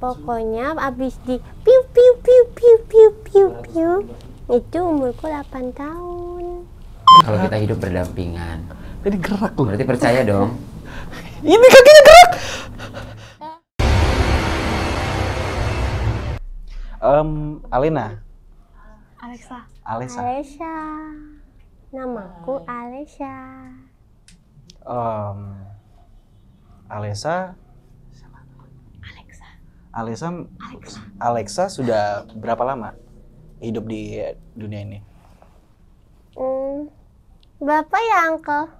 pokoknya abis di piu piu piu piu piu piu piu itu umurku 8 tahun kalau kita hidup berdampingan jadi gerak loh berarti percaya dong ini kakinya gerak um, Alena Alexa Alexa Alexa namaku Alexa um, Alexa Alexa Alexa, Alexa sudah berapa lama hidup di dunia ini? Hmm, berapa ya Uncle?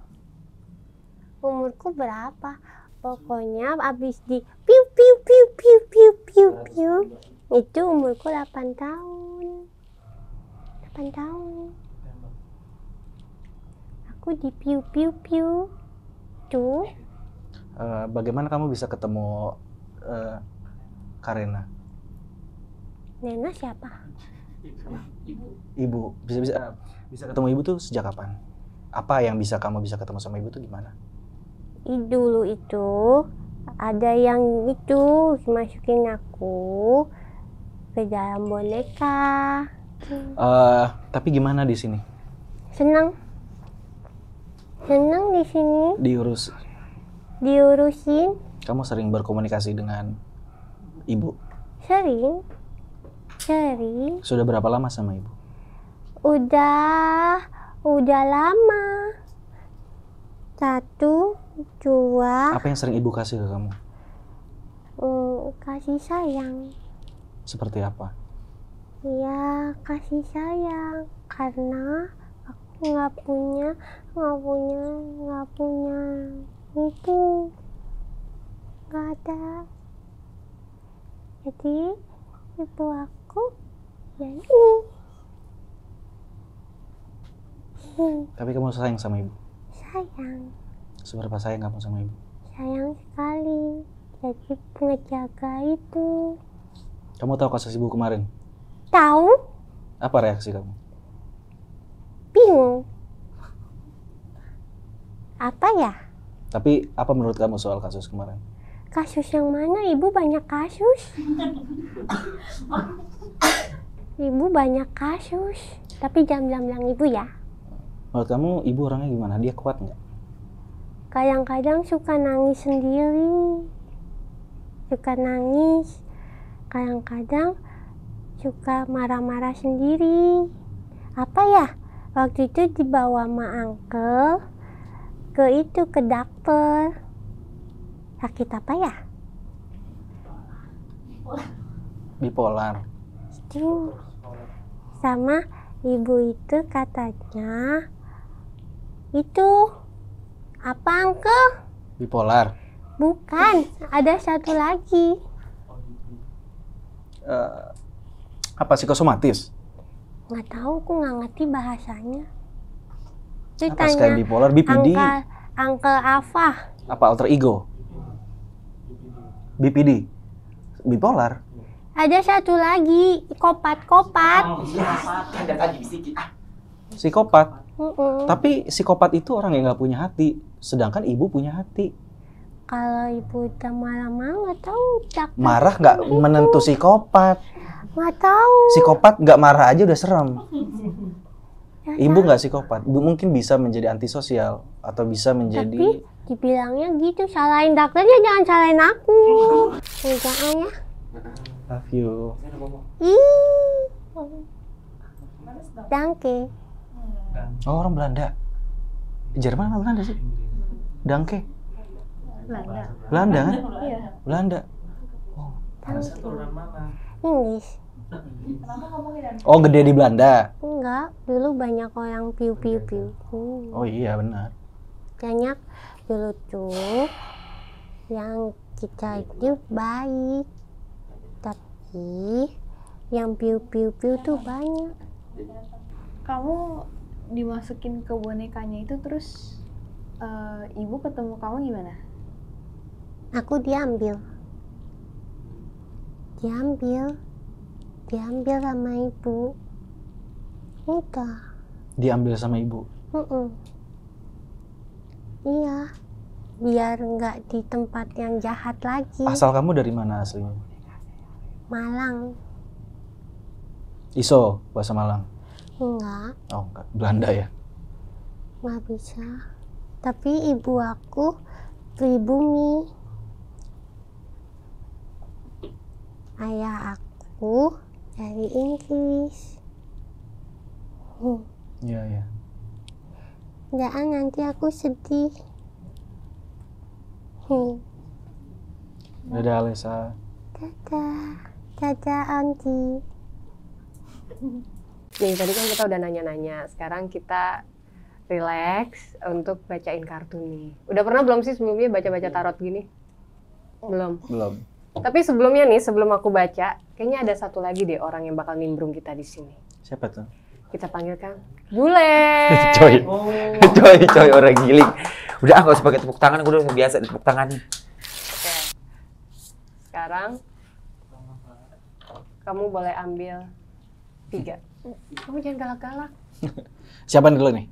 Umurku berapa? Pokoknya abis di piu piu piu piu piu piu piu itu umurku 8 tahun. 8 tahun. Aku di piu piu piu tuh. Uh, bagaimana kamu bisa ketemu uh, karena. Nena siapa? Ibu. Bisa bisa eh, bisa ketemu ibu tuh sejak kapan? Apa yang bisa kamu bisa ketemu sama ibu tuh gimana? I dulu itu ada yang itu masukin aku ke dalam boneka. Uh, tapi gimana di sini? Senang. Senang di sini. Diurus. Diurusin. Kamu sering berkomunikasi dengan ibu? Sering. Sering. Sudah berapa lama sama ibu? Udah, udah lama. Satu, dua. Apa yang sering ibu kasih ke kamu? Mm, kasih sayang. Seperti apa? Ya, kasih sayang. Karena aku nggak punya, nggak punya, nggak punya itu. Gak ada jadi ibu aku ini tapi kamu sayang sama ibu sayang seberapa sayang kamu sama ibu sayang sekali jadi pengejaga itu kamu tahu kasus ibu kemarin tahu apa reaksi kamu bingung apa ya tapi apa menurut kamu soal kasus kemarin kasus yang mana ibu banyak kasus ibu banyak kasus tapi jam jam bilang ibu ya menurut kamu ibu orangnya gimana dia kuat nggak kadang-kadang suka nangis sendiri suka nangis kadang-kadang suka marah-marah sendiri apa ya waktu itu dibawa ma angkel ke itu ke dokter sakit apa ya bipolar Itu sama ibu itu katanya itu apa angke? bipolar bukan ada satu lagi uh, apa psikosomatis nggak tahu aku nggak ngerti bahasanya itu apa tanya bipolar BPD angkel apa apa alter ego BPD bipolar ada satu lagi kopat oh, iya. kopat ah. psikopat uh -uh. tapi psikopat itu orang yang nggak punya hati sedangkan ibu punya hati kalau ibu udah marah-marah nggak tahu cak marah nggak menentu psikopat nggak tahu psikopat nggak marah aja udah serem ya ibu kan? nggak psikopat ibu mungkin bisa menjadi antisosial atau bisa menjadi Tapi, dibilangnya gitu salahin dokternya jangan salahin aku enggak ya love you Ih. Danke oh orang Belanda Jerman apa Belanda sih dangke Belanda Belanda kan iya. Belanda oh. Inggris Oh gede di Belanda? Enggak, dulu banyak orang piu piu piu. Oh iya benar. Banyak lucu-lucu yang kita itu baik tapi yang piu-piu-piu tuh banyak kamu dimasukin ke bonekanya itu terus uh, ibu ketemu kamu gimana? aku diambil diambil diambil sama ibu enggak diambil sama ibu uh -uh iya biar nggak di tempat yang jahat lagi asal kamu dari mana aslinya Malang iso bahasa Malang enggak oh enggak Belanda ya nggak bisa tapi ibu aku pribumi ayah aku dari Inggris hmm. ya ya Jangan ah, nanti aku sedih dadah Alisa dadah dadah Anti Nih tadi kan kita udah nanya-nanya sekarang kita relax untuk bacain kartu nih udah pernah belum sih sebelumnya baca-baca iya. tarot gini belum belum tapi sebelumnya nih, sebelum aku baca, kayaknya ada satu lagi deh orang yang bakal nimbrung kita di sini. Siapa tuh? Kita panggil Kang Bule. coy. Oh. coy, coy orang giling. Udah aku sebagai tepuk tangan, gue udah biasa tepuk tangan nih. Okay. Sekarang kamu boleh ambil tiga. Kamu jangan galak-galak. Siapa dulu nih?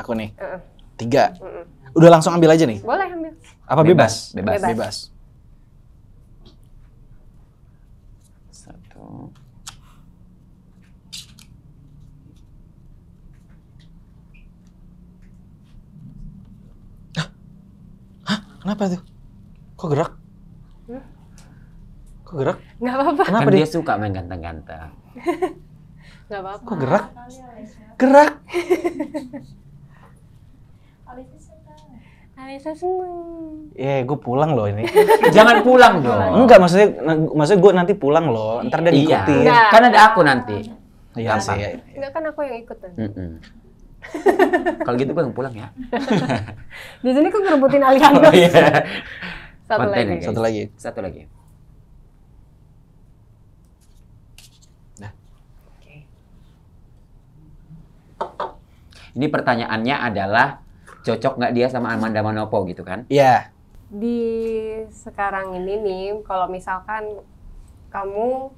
Aku nih. Uh -uh. Tiga. Uh -uh. Udah langsung ambil aja nih. Boleh ambil. Apa bebas? Bebas. Bebas. bebas. bebas. Kenapa tuh? Kok gerak? Kok gerak? Gak apa-apa. Kenapa kan dia? suka main ganteng-ganteng. Gak apa-apa. Kok gerak? Gerak. Alisa seneng. Iya, yeah, gue pulang loh ini. Jangan pulang dong. Enggak, maksudnya maksudnya gue nanti pulang loh. Ntar dia iya. ngikutin. Iya. Kan ada aku nanti. Iya sih. Enggak kan aku yang ikutan. Mm -mm. Kalau gitu gue yang pulang ya. Di sini kok ngerebutin Alejandro. Oh, iya. Satu ya, lagi. satu lagi. Satu lagi. Nah. Okay. Ini pertanyaannya adalah cocok nggak dia sama Amanda Manopo gitu kan? Iya. Yeah. Di sekarang ini nih, kalau misalkan kamu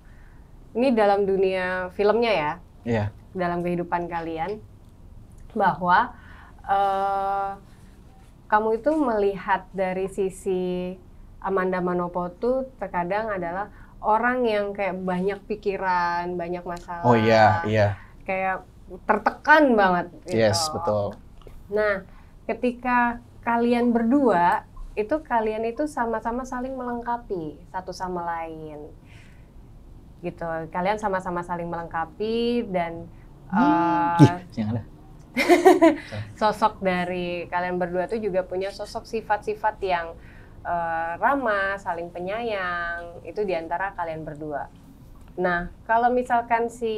ini dalam dunia filmnya ya, yeah. dalam kehidupan kalian, bahwa uh, kamu itu melihat dari sisi Amanda Manopo itu terkadang adalah orang yang kayak banyak pikiran, banyak masalah. Oh iya, iya. Kayak tertekan banget gitu. Yes, betul. Nah, ketika kalian berdua itu kalian itu sama-sama saling melengkapi satu sama lain. Gitu. Kalian sama-sama saling melengkapi dan hmm. uh, sosok dari kalian berdua tuh juga punya sosok sifat-sifat yang uh, ramah, saling penyayang. Itu diantara kalian berdua. Nah, kalau misalkan si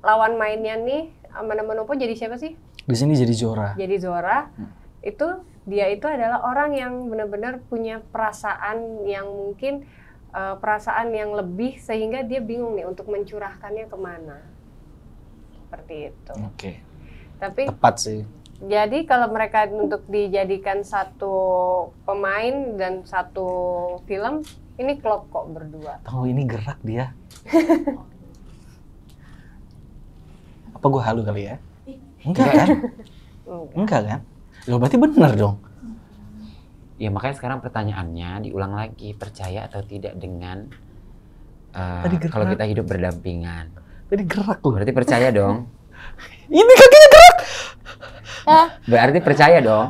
lawan mainnya nih, Menopo jadi siapa sih? Di sini jadi Zora. Jadi Zora. Hmm. Itu dia itu adalah orang yang benar-benar punya perasaan yang mungkin uh, perasaan yang lebih sehingga dia bingung nih untuk mencurahkannya kemana. Seperti itu. Oke. Okay. Tapi tepat sih. Jadi kalau mereka untuk dijadikan satu pemain dan satu film, ini klop kok berdua. Tahu oh, ini gerak dia. Apa gue halu kali ya? Enggak kan? Enggak kan? Lo berarti bener dong. Ya makanya sekarang pertanyaannya diulang lagi, percaya atau tidak dengan uh, kalau kita hidup berdampingan. Tadi gerak loh. Berarti percaya dong. ini kakinya gerak. Berarti percaya dong.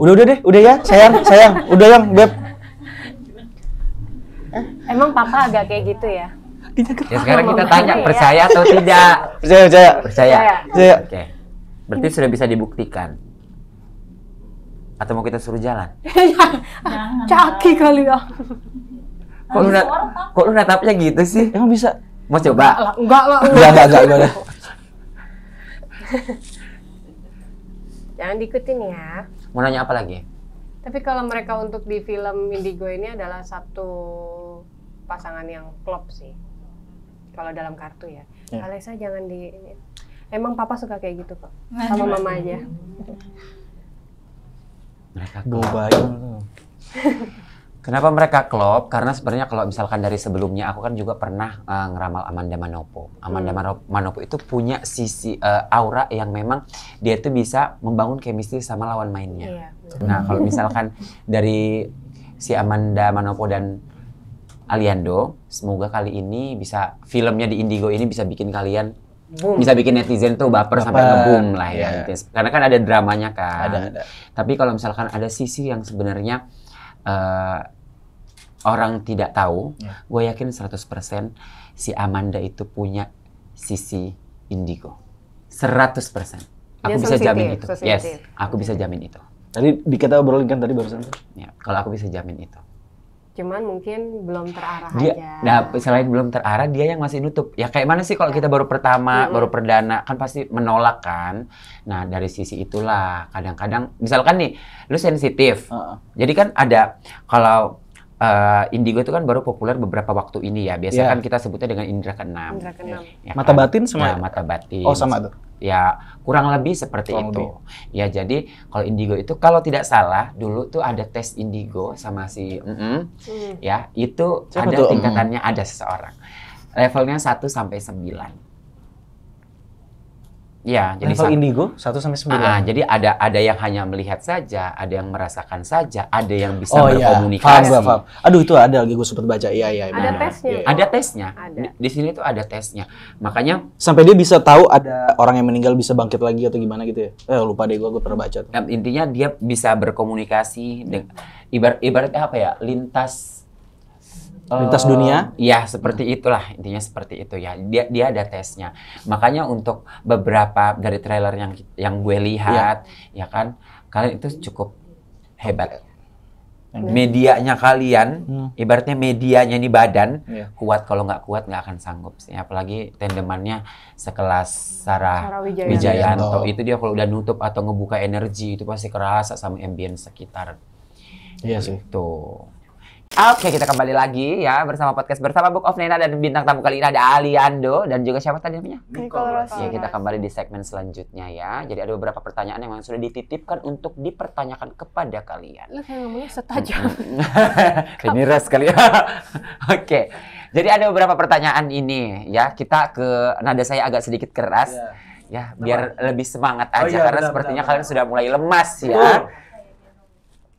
Udah udah deh, udah ya, sayang, sayang, udah yang beb. Emang papa agak kayak gitu ya? Ya sekarang kita tanya iya. percaya atau tidak? Percaya, percaya. Percaya. Percaya. Oke. Okay. Berarti sudah bisa dibuktikan. Atau mau kita suruh jalan? Ya, caki kali ya. Kok lu, kok lu natapnya gitu sih? Emang bisa? Mau coba? Enggak lah, enggak lah. enggak. enggak, enggak. Jangan diikutin ya. Mau nanya apa lagi? Tapi kalau mereka untuk di film Indigo ini adalah satu pasangan yang klop sih. Kalau dalam kartu ya. Yeah. Alexa jangan di Emang papa suka kayak gitu kok. Nah. Sama mama aja. Mereka gobain. Kenapa mereka klop? Karena sebenarnya kalau misalkan dari sebelumnya aku kan juga pernah uh, ngeramal Amanda Manopo. Amanda hmm. Manopo itu punya sisi uh, aura yang memang dia itu bisa membangun chemistry sama lawan mainnya. Iya, nah kalau misalkan dari si Amanda Manopo dan Aliando, semoga kali ini bisa filmnya di Indigo ini bisa bikin kalian boom. bisa bikin netizen tuh baper, sampai ngebum lah ya. Yeah. Karena kan ada dramanya kan. Ada, ada. Tapi kalau misalkan ada sisi yang sebenarnya uh, orang tidak tahu, yeah. gue yakin 100% si Amanda itu punya sisi indigo. 100%. Aku bisa jamin itu. Yes, aku bisa jamin itu. Tadi dikata obrolin kan tadi barusan. Ya, kalau aku bisa jamin itu cuman mungkin belum terarah dia, aja. Nah, selain belum terarah, dia yang masih nutup. Ya kayak mana sih kalau ya. kita baru pertama, hmm. baru perdana, kan pasti menolak kan. Nah, dari sisi itulah kadang-kadang misalkan nih, lu sensitif. Uh -uh. Jadi kan ada kalau uh, indigo itu kan baru populer beberapa waktu ini ya. Biasanya yeah. kan kita sebutnya dengan indra keenam. Indra keenam. Ya, mata kan? batin sama. Nah, mata batin. Oh sama tuh. Ya kurang lebih seperti kurang itu. Lebih. Ya jadi kalau indigo itu kalau tidak salah dulu tuh ada tes indigo sama si mm -mm, mm. ya itu Siapa ada tuh? tingkatannya mm. ada seseorang. Levelnya 1 sampai 9. Ya, jadi level indigo 1 sampai 9. Ah, ah, jadi ada ada yang hanya melihat saja, ada yang merasakan saja, ada yang bisa oh, iya. berkomunikasi. Iya. Faham, faham. Aduh itu ada lagi gue sempat baca. Iya, iya, Ada tesnya. Ya. Ada tesnya. Ada. Di, di sini tuh ada tesnya. Makanya sampai dia bisa tahu ada orang yang meninggal bisa bangkit lagi atau gimana gitu ya. Eh lupa deh gue gue pernah baca tuh. Intinya dia bisa berkomunikasi dengan ibarat ibaratnya apa ya? Lintas lintas eh, dunia? Iya, seperti itulah intinya seperti itu ya. Dia dia ada tesnya. Makanya untuk beberapa dari trailer yang yang gue iya. lihat, ya, ya kan, kalian itu cukup hebat. Medianya kalian, hmm. ibaratnya medianya ini badan yeah. kuat. Kalau nggak kuat nggak akan sanggup Apalagi tendemannya sekelas Sarah, Wijayanto. Wijayanto iya. itu dia kalau udah nutup atau ngebuka energi itu pasti kerasa sama ambience sekitar. Iya sih. Tuh. Gitu. Oke, kita kembali lagi ya bersama podcast bersama Book of Nena dan bintang tamu kali ini ada Aliando dan juga siapa tadi namanya? Nicole Ya, kita kembali di segmen selanjutnya ya. Jadi ada beberapa pertanyaan yang sudah dititipkan untuk dipertanyakan kepada kalian. Lu kayak ngomongnya setajam. ini res kali ya. Oke. Jadi ada beberapa pertanyaan ini ya. Kita ke nada saya agak sedikit keras. Yeah. Ya, biar Teman. lebih semangat oh aja oh, iya, karena benar, sepertinya benar, kalian benar. sudah mulai lemas ya. Uh.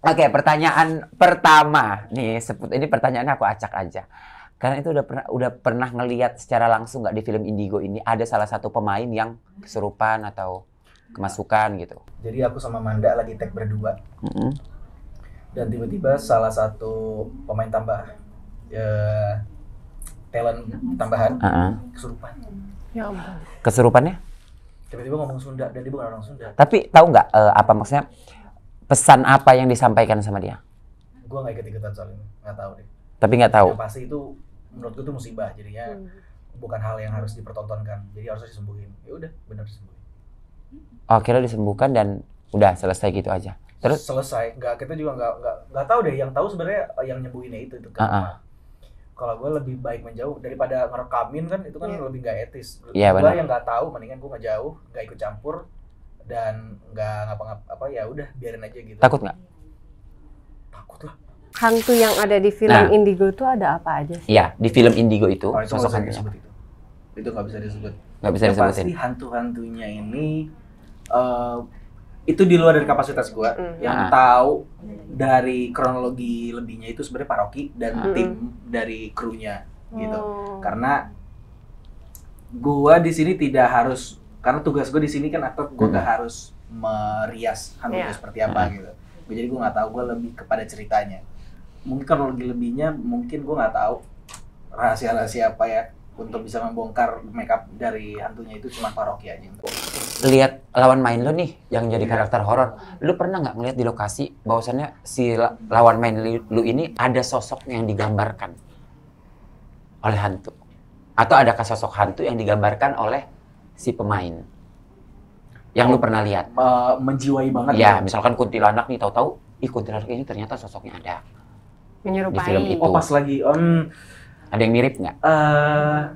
Oke, okay, pertanyaan pertama nih seput ini pertanyaan aku acak aja. Karena itu udah pernah udah pernah ngelihat secara langsung nggak di film Indigo ini ada salah satu pemain yang kesurupan atau kemasukan gitu. Jadi aku sama Manda lagi tag berdua. Mm -hmm. Dan tiba-tiba salah satu pemain tambah ya talent tambahan uh -huh. kesurupan. Ya ampun. Kesurupannya? Tiba-tiba ngomong Sunda dan tiba bukan orang Sunda. Tapi tahu nggak uh, apa maksudnya? pesan apa yang disampaikan sama dia? Gue nggak ikut ikutan soal ini, nggak tahu deh. Tapi nggak tahu. Yang pasti itu menurut gue tuh musibah, jadinya hmm. bukan hal yang harus dipertontonkan, jadi harus disembuhin. Ya udah, benar disembuhin. Oh, akhirnya disembuhkan dan udah selesai gitu aja. Terus selesai, Gak kita juga nggak nggak nggak tahu deh. Yang tahu sebenarnya yang nyembuhinnya itu itu Uh -uh. Kalau gue lebih baik menjauh daripada ngerekamin kan itu kan yeah. lebih nggak etis. Yeah, gue yang nggak tahu, mendingan gue nggak jauh, nggak ikut campur, dan nggak ngapa-ngapa apa ya udah biarin aja gitu takut nggak takut lah hantu yang ada di film nah, Indigo itu ada apa aja sih? Iya, di film Indigo itu oh, itu sosok hantu itu itu nggak bisa disebut nggak bisa ya, disebut pasti hantu-hantunya ini uh, itu di luar dari kapasitas gue mm. yang nah. tahu dari kronologi lebihnya itu sebenarnya paroki dan mm. tim dari krunya gitu oh. karena gue di sini tidak harus karena tugas gue di sini kan aktor gue nggak gak hmm. harus merias hantu yeah. seperti apa hmm. gitu jadi gue nggak tahu gue lebih kepada ceritanya mungkin kalau lebih lebihnya mungkin gue nggak tahu rahasia rahasia apa ya untuk bisa membongkar makeup dari hantunya itu cuma paroki aja. Lihat lawan main lo nih yang jadi yeah. karakter horor, lu pernah nggak ngeliat di lokasi bahwasannya si lawan main lu ini ada sosok yang digambarkan oleh hantu? Atau adakah sosok hantu yang digambarkan oleh si pemain yang oh, lu pernah lihat uh, menjiwai banget ya, ya. misalkan kuntilanak nih tahu-tahu ih kuntilanak ini ternyata sosoknya ada menyerupai di film itu oh pas lagi um, ada yang mirip nggak uh,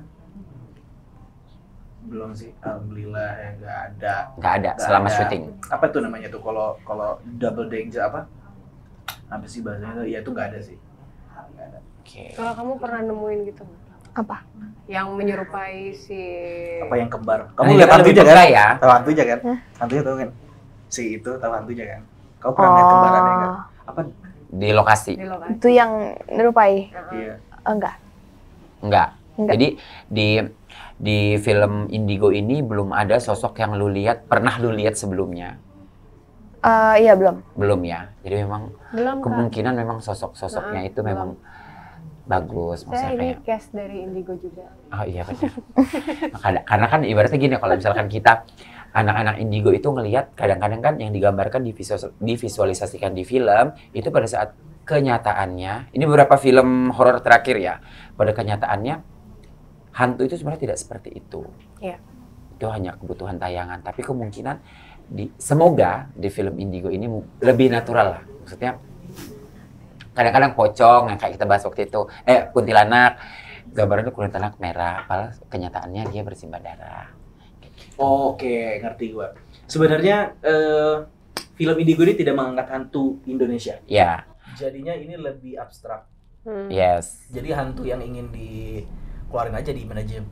belum sih alhamdulillah ya nggak ada nggak ada gak selama syuting apa tuh namanya tuh kalau kalau double danger apa apa sih bahasanya tuh ya itu nggak ada sih okay. kalau kamu pernah nemuin gitu nggak apa? Yang menyerupai si apa yang kembar. Nah, Kamu lihat lihat hantunya kan? Ya. Tahu hantunya kan? hantu itu tahu kan? Si itu tahu hantunya kan? Kau pernah lihat kembarannya enggak oh. Apa di lokasi. Itu yang menyerupai. Iya. Oh, enggak. Enggak. Jadi di di film Indigo ini belum ada sosok yang lu lihat pernah lu lihat sebelumnya. Uh, iya belum. Belum ya. Jadi memang belum, kemungkinan kan? memang sosok-sosoknya nah, itu memang bagus maksudnya ini kayak, cast dari Indigo juga. Oh iya benar. Kan, karena, kan ibaratnya gini kalau misalkan kita anak-anak Indigo itu ngelihat kadang-kadang kan yang digambarkan divisualisasikan di film itu pada saat kenyataannya ini beberapa film horor terakhir ya pada kenyataannya hantu itu sebenarnya tidak seperti itu. Iya. Itu hanya kebutuhan tayangan tapi kemungkinan di semoga di film Indigo ini lebih natural lah. Maksudnya kadang-kadang pocong yang kayak kita bahas waktu itu eh kuntilanak gambarannya kuntilanak merah padahal kenyataannya dia bersimbah darah oh, oke okay. ngerti gua sebenarnya uh, film Indigo ini tidak mengangkat hantu Indonesia ya yeah. jadinya ini lebih abstrak hmm. yes jadi hantu yang ingin di keluarin aja di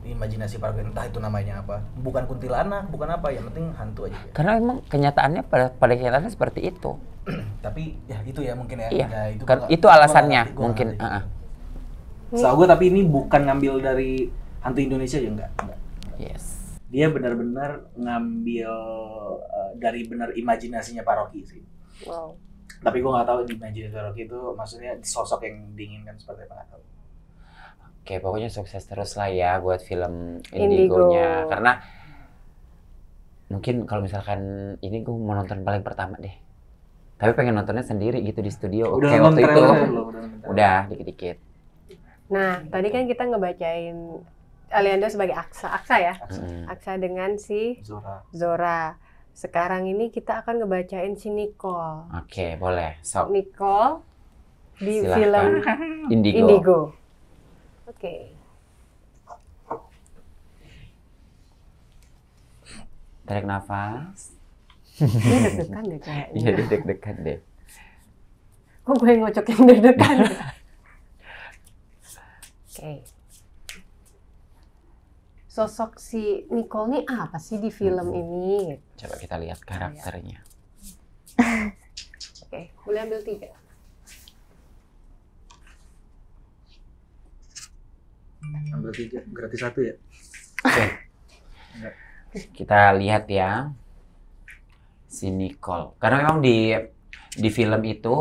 imajinasi para entah itu namanya apa bukan kuntilanak bukan apa yang penting hantu aja karena emang kenyataannya pada pada kenyataannya seperti itu tapi ya itu ya mungkin ya, iya. ya itu, gua, kan itu alasannya gua mungkin uh -uh. gue tapi ini bukan ngambil dari hantu Indonesia juga ya, enggak, Yes. Dia benar-benar ngambil uh, dari benar imajinasinya Paroki sih. Wow. Tapi gue nggak tahu di imajinasi Paroki itu maksudnya sosok yang diinginkan seperti apa nggak tahu. Oke, pokoknya sukses terus lah ya buat film Indigo-nya. Indigo. Karena mungkin kalau misalkan ini gue mau nonton paling pertama deh tapi pengen nontonnya sendiri gitu di studio udah kayak waktu itu udah dikit-dikit nah tadi kan kita ngebacain Aliando sebagai Aksa Aksa ya Aksa, Aksa dengan si Zora. Zora sekarang ini kita akan ngebacain si Nicole oke okay, boleh so Nicole di Silahkan. film Indigo, Indigo. oke okay. tarik nafas dia deg-degan deh kayaknya. Iya, dia deg-degan deh. Kok gue ngocok yang deg-degan? Oke. okay. Sosok si Nicole ini apa sih di film hmm. ini? Coba kita lihat karakternya. Oke, okay. boleh ambil tiga. Ambil tiga, gratis satu ya? Oke. Okay. Kita lihat ya si Nicole. Karena memang di di film itu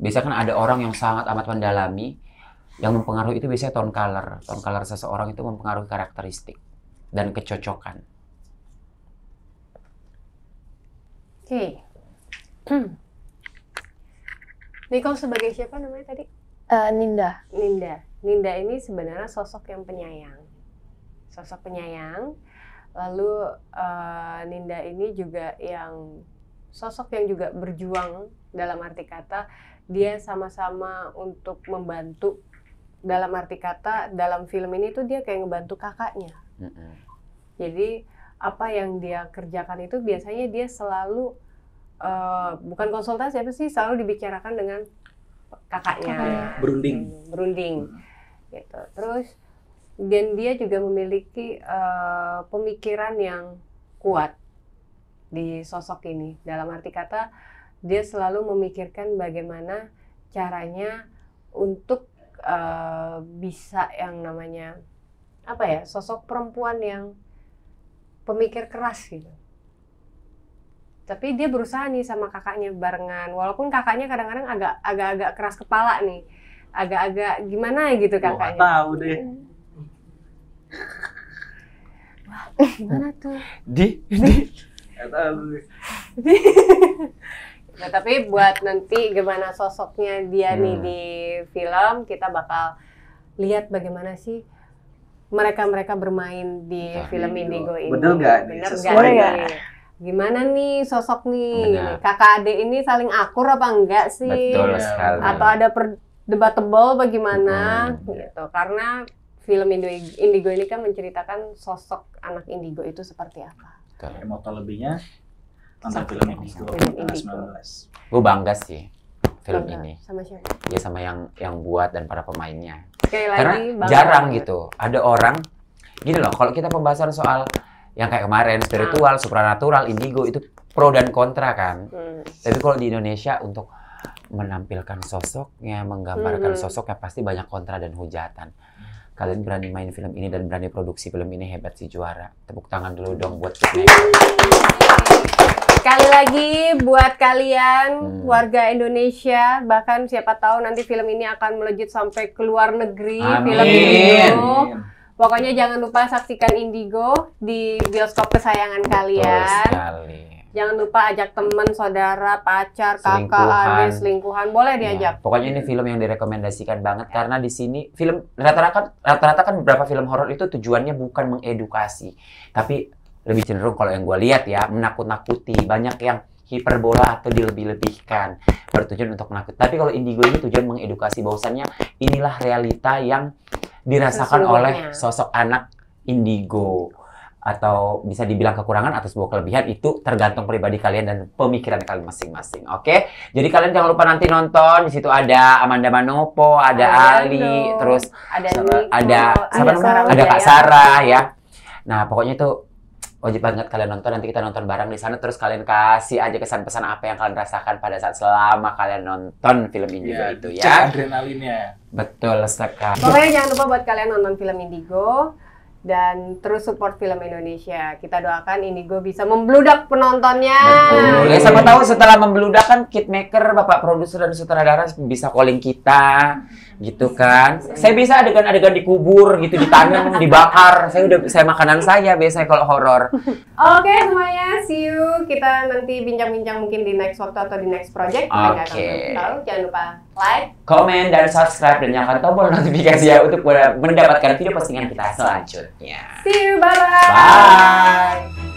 biasanya kan ada orang yang sangat amat mendalami yang mempengaruhi itu biasanya tone color. Tone color seseorang itu mempengaruhi karakteristik dan kecocokan. Oke. Okay. Hmm. Nicole sebagai siapa namanya tadi? Uh, Ninda. Ninda. Ninda ini sebenarnya sosok yang penyayang. Sosok penyayang Lalu uh, Ninda ini juga yang sosok yang juga berjuang dalam arti kata dia sama-sama untuk membantu dalam arti kata dalam film ini tuh dia kayak ngebantu kakaknya. Jadi apa yang dia kerjakan itu biasanya dia selalu uh, bukan konsultasi apa sih selalu dibicarakan dengan kakaknya. Berunding. Berunding. Gitu. Terus dan dia juga memiliki uh, pemikiran yang kuat di sosok ini. Dalam arti kata, dia selalu memikirkan bagaimana caranya untuk uh, bisa yang namanya apa ya sosok perempuan yang pemikir keras gitu. Tapi dia berusaha nih sama kakaknya barengan, walaupun kakaknya kadang-kadang agak agak-agak keras kepala nih, agak-agak gimana gitu kakaknya. Oh, tahu deh hmm gimana eh, tuh? Di, di. di. Nah, tapi buat nanti gimana sosoknya dia hmm. nih di film, kita bakal lihat bagaimana sih mereka-mereka bermain di nah, film Indigo, gitu. Indigo ini. Bener nggak? Bener nggak? Gimana nih sosok nih Benar. kakak adik ini saling akur apa enggak sih? Betul iya, sekali. Atau ada per debatable bagaimana hmm. gitu karena film Indigo ini kan menceritakan sosok anak Indigo itu seperti apa. Kalau motor lebihnya tentang film Indigo, film Gue bangga sih film bangga. ini. Sama siapa? Ya sama yang yang buat dan para pemainnya. Okay, Karena lagi, jarang gitu. Ada orang gini loh, kalau kita pembahasan soal yang kayak kemarin spiritual, ah. supranatural, indigo itu pro dan kontra kan. Hmm. Tapi kalau di Indonesia untuk menampilkan sosoknya, menggambarkan hmm. sosoknya pasti banyak kontra dan hujatan kalian berani main film ini dan berani produksi film ini hebat sih juara. Tepuk tangan dulu dong buat kita. Sekali lagi buat kalian hmm. warga Indonesia, bahkan siapa tahu nanti film ini akan melejit sampai ke luar negeri, Amin. film Indigo. Pokoknya jangan lupa saksikan Indigo di bioskop kesayangan kalian jangan lupa ajak teman, saudara, pacar, kakak, adik, selingkuhan, boleh iya, diajak. Ya, pokoknya ini film yang direkomendasikan banget ya. karena di sini film rata-rata kan, rata-rata kan beberapa film horor itu tujuannya bukan mengedukasi, tapi lebih cenderung kalau yang gue lihat ya menakut-nakuti, banyak yang hiperbola atau dilebih-lebihkan bertujuan untuk menakut. Tapi kalau indigo ini tujuan mengedukasi bahwasannya inilah realita yang dirasakan oleh sosok anak indigo atau bisa dibilang kekurangan atau sebuah kelebihan itu tergantung pribadi kalian dan pemikiran kalian masing-masing. Oke? okay? Jadi kalian jangan lupa nanti nonton di situ ada Amanda Manopo, ada oh, iya Ali, terus ada ada siapa ada, Sarah ada Kak ya. Sarah ya. Nah, pokoknya itu wajib banget kalian nonton nanti kita nonton bareng di sana terus kalian kasih aja kesan pesan apa yang kalian rasakan pada saat selama kalian nonton film iya, Indigo ya, itu ya adrenalinnya betul sekali pokoknya jangan lupa buat kalian nonton film Indigo dan terus support film Indonesia. Kita doakan ini gue bisa membludak penontonnya. Betul. Ya sama tahu setelah membludak kan kit maker bapak produser dan sutradara bisa calling kita gitu kan. Saya bisa adegan-adegan dikubur gitu, ditanam, dibakar. Saya udah saya makanan saya biasanya kalau horor. Oke okay, semuanya, see you. Kita nanti bincang-bincang mungkin di next waktu atau di next project. Oke. Okay. Jangan lupa like, komen, dan subscribe dan nyalakan tombol notifikasi ya untuk mendapatkan video postingan kita selanjutnya. See you, bye-bye! Bye! -bye. bye.